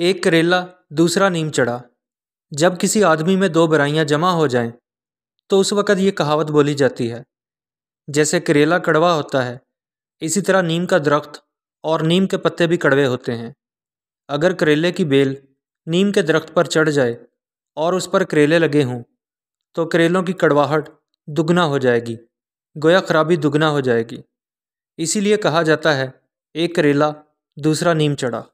एक करेला दूसरा नीम चढ़ा जब किसी आदमी में दो बुराइयाँ जमा हो जाएं तो उस वक़्त ये कहावत बोली जाती है जैसे करेला कड़वा होता है इसी तरह नीम का दरख्त और नीम के पत्ते भी कड़वे होते हैं अगर करेले की बेल नीम के दरख्त पर चढ़ जाए और उस पर करेले लगे हों तो करेलों की कड़वाहट दुगना हो जाएगी गोया खराबी दुगना हो जाएगी इसीलिए कहा जाता है एक करेला दूसरा नीम चढ़ा